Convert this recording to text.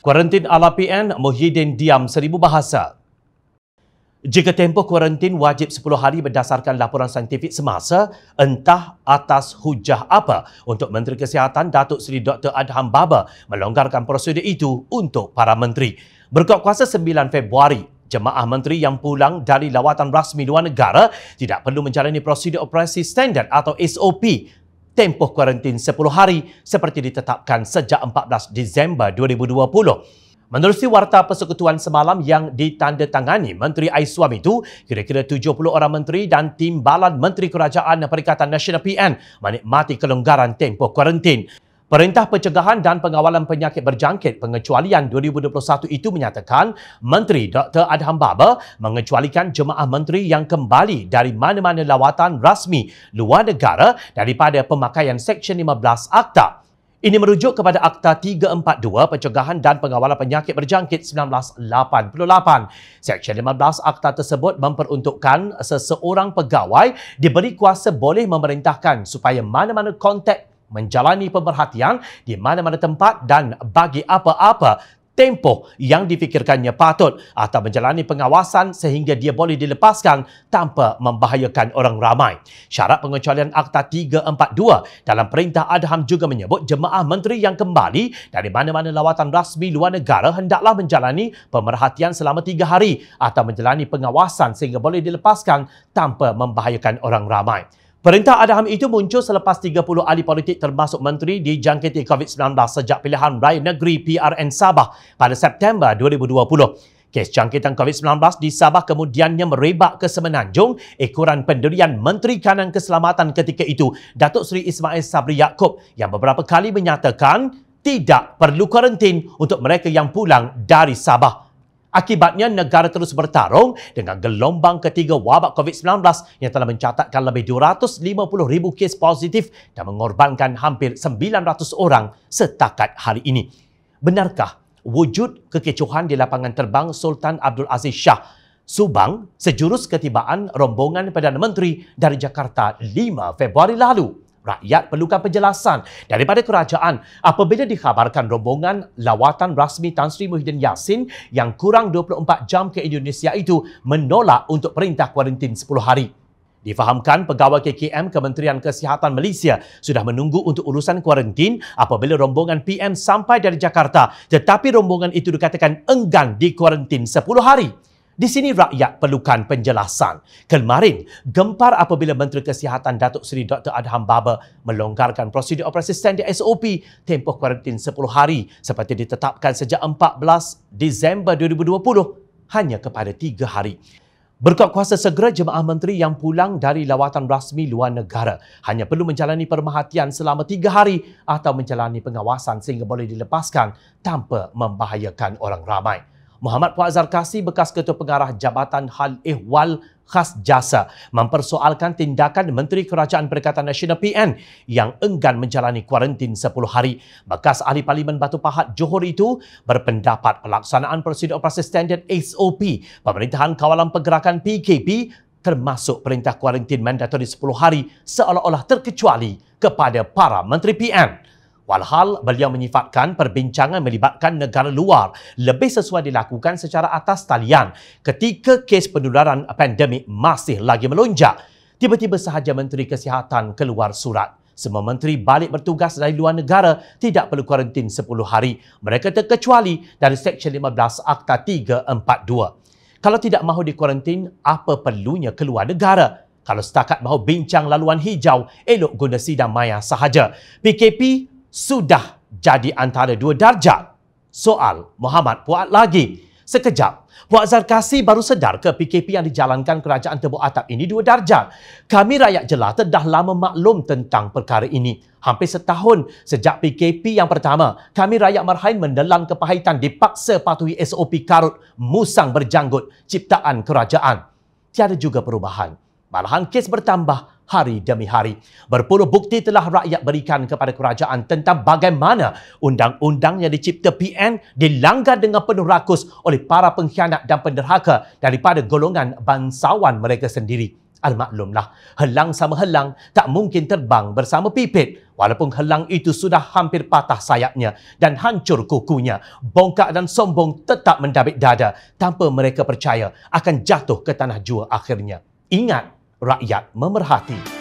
Kuarantin ala PN Mohidin diam seribu bahasa. Jika tempoh kuarantin wajib 10 hari berdasarkan laporan saintifik semasa, entah atas hujah apa untuk Menteri Kesihatan Datuk Seri Dr. Adham Baba melonggarkan prosedur itu untuk para menteri. Berkuat kuasa 9 Februari, jemaah menteri yang pulang dari lawatan rasmi luar negara tidak perlu menjalani prosedur operasi standard atau SOP tempoh kuarantin 10 hari seperti ditetapkan sejak 14 Disember 2020. Menerusi warta persekutuan semalam yang ditandatangani Menteri Aiswam itu, kira-kira 70 orang menteri dan timbalan Menteri Kerajaan Perikatan Nasional PN menikmati kelonggaran tempoh kuarantin. Perintah Pencegahan dan Pengawalan Penyakit Berjangkit Pengecualian 2021 itu menyatakan Menteri Dr. Adham Baba mengecualikan jemaah menteri yang kembali dari mana-mana lawatan rasmi luar negara daripada pemakaian Seksyen 15 Akta. Ini merujuk kepada Akta 342 Pencegahan dan Pengawalan Penyakit Berjangkit 1988. Seksyen 15 Akta tersebut memperuntukkan seseorang pegawai diberi kuasa boleh memerintahkan supaya mana-mana kontak menjalani pemerhatian di mana-mana tempat dan bagi apa-apa tempoh yang difikirkannya patut atau menjalani pengawasan sehingga dia boleh dilepaskan tanpa membahayakan orang ramai. Syarat pengecualian Akta 342 dalam Perintah Adham juga menyebut jemaah menteri yang kembali dari mana-mana lawatan rasmi luar negara hendaklah menjalani pemerhatian selama tiga hari atau menjalani pengawasan sehingga boleh dilepaskan tanpa membahayakan orang ramai. Perintah Adham itu muncul selepas 30 ahli politik termasuk menteri dijangkiti COVID-19 sejak pilihan raya negeri PRN Sabah pada September 2020. Kes jangkitan COVID-19 di Sabah kemudiannya merebak ke Semenanjung ekoran pendirian Menteri Kanan Keselamatan ketika itu, Datuk Seri Ismail Sabri Yaakob yang beberapa kali menyatakan tidak perlu karantin untuk mereka yang pulang dari Sabah. Akibatnya negara terus bertarung dengan gelombang ketiga wabak COVID-19 yang telah mencatatkan lebih 250,000 kes positif dan mengorbankan hampir 900 orang setakat hari ini. Benarkah wujud kekecohan di lapangan terbang Sultan Abdul Aziz Shah Subang sejurus ketibaan rombongan Perdana Menteri dari Jakarta 5 Februari lalu? rakyat perlukan penjelasan daripada kerajaan apabila dikhabarkan rombongan lawatan rasmi Tan Sri Muhyiddin Yassin yang kurang 24 jam ke Indonesia itu menolak untuk perintah kuarantin 10 hari. Difahamkan pegawai KKM Kementerian Kesihatan Malaysia sudah menunggu untuk urusan kuarantin apabila rombongan PM sampai dari Jakarta tetapi rombongan itu dikatakan enggan di kuarantin 10 hari. Di sini rakyat perlukan penjelasan. Kemarin, gempar apabila Menteri Kesihatan Datuk Seri Dr. Adham Baba melonggarkan prosedur operasi standar SOP tempoh kuarantin 10 hari seperti ditetapkan sejak 14 Disember 2020 hanya kepada 3 hari. Berkat kuasa segera jemaah menteri yang pulang dari lawatan rasmi luar negara hanya perlu menjalani permahatian selama 3 hari atau menjalani pengawasan sehingga boleh dilepaskan tanpa membahayakan orang ramai. Muhammad Fuazar Kasih bekas Ketua Pengarah Jabatan Hal Ehwal Khas Jasa mempersoalkan tindakan Menteri Kerajaan Perikatan Nasional PN yang enggan menjalani kuarantin 10 hari. Bekas Ahli Parlimen Batu Pahat Johor itu berpendapat pelaksanaan prosedur operasi standard SOP Pemerintahan Kawalan Pergerakan PKP termasuk perintah kuarantin mandatori 10 hari seolah-olah terkecuali kepada para menteri PN. Walhal, beliau menyifatkan perbincangan melibatkan negara luar lebih sesuai dilakukan secara atas talian ketika kes penularan pandemik masih lagi melonjak. Tiba-tiba sahaja Menteri Kesihatan keluar surat. Semua menteri balik bertugas dari luar negara tidak perlu kuarantin 10 hari. Mereka terkecuali dari Seksyen 15 Akta 342. Kalau tidak mahu dikuarantin, apa perlunya keluar negara? Kalau setakat mahu bincang laluan hijau, elok guna sidang maya sahaja. PKP sudah jadi antara dua darjat. Soal Muhammad Puat lagi. Sekejap, Puat Zarkasi baru sedar ke PKP yang dijalankan kerajaan tebu atap ini dua darjat. Kami rakyat jelata telah lama maklum tentang perkara ini. Hampir setahun sejak PKP yang pertama, kami rakyat marhain mendelan kepahitan dipaksa patuhi SOP karut musang berjanggut ciptaan kerajaan. Tiada juga perubahan. Malahan kes bertambah hari demi hari. Berpuluh bukti telah rakyat berikan kepada kerajaan tentang bagaimana undang-undang yang dicipta PN dilanggar dengan penuh rakus oleh para pengkhianat dan penderhaka daripada golongan bangsawan mereka sendiri. Almaklumlah, helang sama helang tak mungkin terbang bersama pipit walaupun helang itu sudah hampir patah sayapnya dan hancur kukunya. Bongkak dan sombong tetap mendabik dada tanpa mereka percaya akan jatuh ke tanah jua akhirnya. Ingat, rakyat memerhati.